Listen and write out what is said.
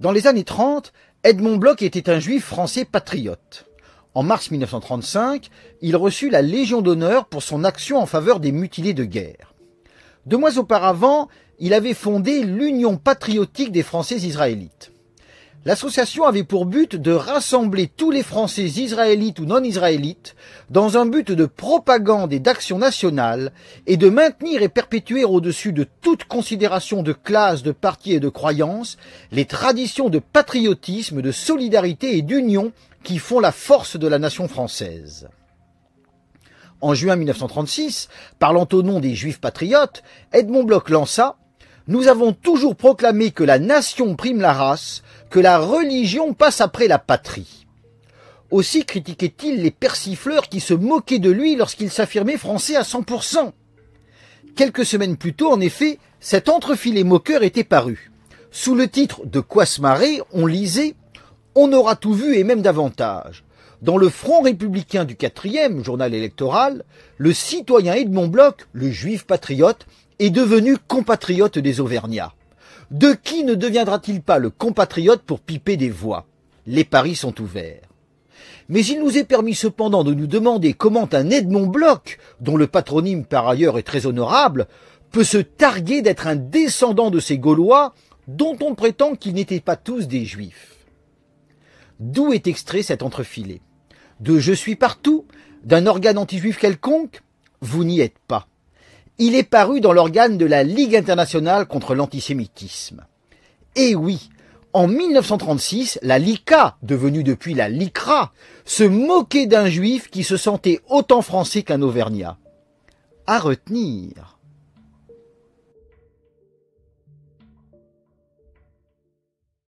Dans les années 30, Edmond Bloch était un juif français patriote. En mars 1935, il reçut la Légion d'honneur pour son action en faveur des mutilés de guerre. Deux mois auparavant, il avait fondé l'Union patriotique des Français israélites. L'association avait pour but de rassembler tous les Français israélites ou non israélites dans un but de propagande et d'action nationale et de maintenir et perpétuer au-dessus de toute considération de classe, de parti et de croyance les traditions de patriotisme, de solidarité et d'union qui font la force de la nation française. En juin 1936, parlant au nom des Juifs patriotes, Edmond Bloch lança nous avons toujours proclamé que la nation prime la race, que la religion passe après la patrie. Aussi critiquait-il les persifleurs qui se moquaient de lui lorsqu'il s'affirmait français à 100%. Quelques semaines plus tôt, en effet, cet entrefilet moqueur était paru. Sous le titre de Quoi se marrer, on lisait On aura tout vu et même davantage. Dans le Front républicain du quatrième journal électoral, le citoyen Edmond Bloch, le juif patriote, est devenu compatriote des Auvergnats. De qui ne deviendra-t-il pas le compatriote pour piper des voix Les paris sont ouverts. Mais il nous est permis cependant de nous demander comment un Edmond Bloch, dont le patronyme par ailleurs est très honorable, peut se targuer d'être un descendant de ces Gaulois dont on prétend qu'ils n'étaient pas tous des Juifs. D'où est extrait cet entrefilet De Je suis partout D'un organe anti-juif quelconque Vous n'y êtes pas il est paru dans l'organe de la Ligue internationale contre l'antisémitisme. Et eh oui, en 1936, la LICA, devenue depuis la LICRA, se moquait d'un juif qui se sentait autant français qu'un auvergnat. À retenir.